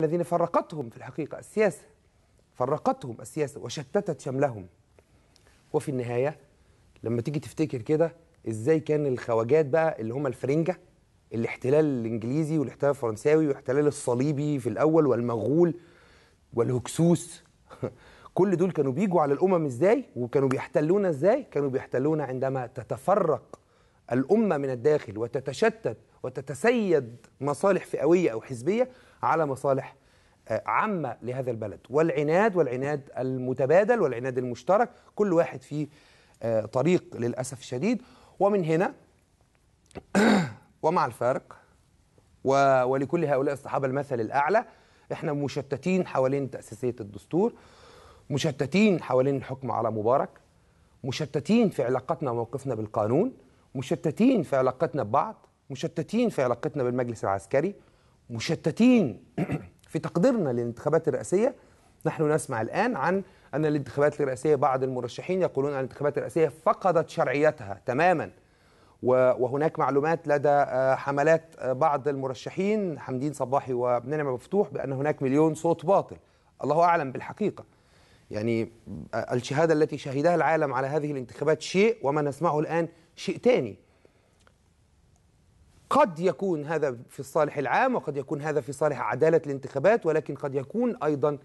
الذين فرقتهم في الحقيقة السياسة فرقتهم السياسة وشتتت شملهم وفي النهاية لما تيجي تفتكر كده ازاي كان الخواجات بقى اللي هم الفرنجة الاحتلال الانجليزي والاحتلال الفرنساوي والاحتلال الصليبي في الاول والمغول والهكسوس كل دول كانوا بيجوا على الامم ازاي وكانوا بيحتلونا ازاي كانوا بيحتلونا عندما تتفرق الامه من الداخل وتتشتت وتتسيد مصالح فئوية أو حزبية على مصالح آه، عامة لهذا البلد والعناد والعناد المتبادل والعناد المشترك كل واحد فيه آه، طريق للأسف الشديد ومن هنا ومع الفارق ولكل هؤلاء الصحابة المثل الأعلى احنا مشتتين حوالين تأسيسية الدستور مشتتين حوالين الحكم على مبارك مشتتين في علاقتنا وموقفنا بالقانون مشتتين في علاقتنا ببعض مشتتين في علاقتنا بالمجلس العسكري مشتتين في تقديرنا للانتخابات الرئاسية نحن نسمع الآن عن أن الانتخابات الرئاسية بعض المرشحين يقولون أن الانتخابات الرئاسية فقدت شرعيتها تماما وهناك معلومات لدى آه، حملات آه، بعض المرشحين حمدين صباحي وبنعمة مفتوح بأن هناك مليون صوت باطل الله أعلم بالحقيقة يعني آه، الشهادة التي شهدها العالم على هذه الانتخابات شيء وما نسمعه الآن شيء تاني قد يكون هذا في الصالح العام وقد يكون هذا في صالح عدالة الانتخابات ولكن قد يكون أيضا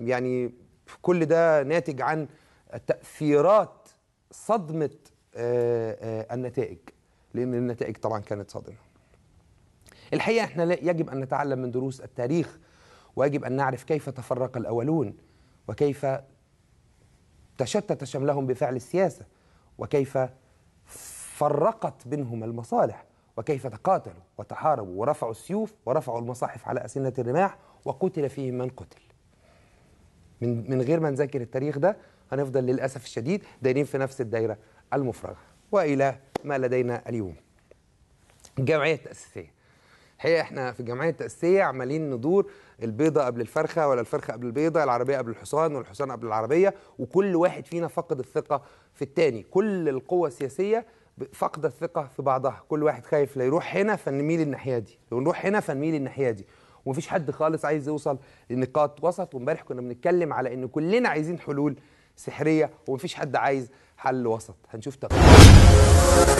يعني كل ده ناتج عن تأثيرات صدمة آه، آه، النتائج لأن النتائج طبعا كانت صادمة الحقيقة احنا يجب أن نتعلم من دروس التاريخ ويجب أن نعرف كيف تفرق الأولون وكيف تشتت شملهم بفعل السياسة وكيف فرقت بينهم المصالح وكيف تقاتلوا وتحاربوا ورفعوا السيوف ورفعوا المصاحف على أسنة الرماح وقتل فيهم من قتل من, من غير ما نذاكر التاريخ ده هنفضل للأسف الشديد دايرين في نفس الدايرة المفرغة وإلى ما لدينا اليوم الجمعية التأسيسية الحقيقه احنا في الجمعيه التاسيسيه عمالين ندور البيضه قبل الفرخه ولا الفرخه قبل البيضه العربيه قبل الحصان والحصان قبل العربيه وكل واحد فينا فقد الثقه في الثاني كل القوى السياسيه فقد الثقه في بعضها كل واحد خايف لا يروح هنا فنميل الناحيه دي ونروح هنا فنميل الناحيه دي ومفيش حد خالص عايز يوصل لنقاط وسط وامبارح كنا بنتكلم على ان كلنا عايزين حلول سحريه ومفيش حد عايز حل وسط هنشوف تقرير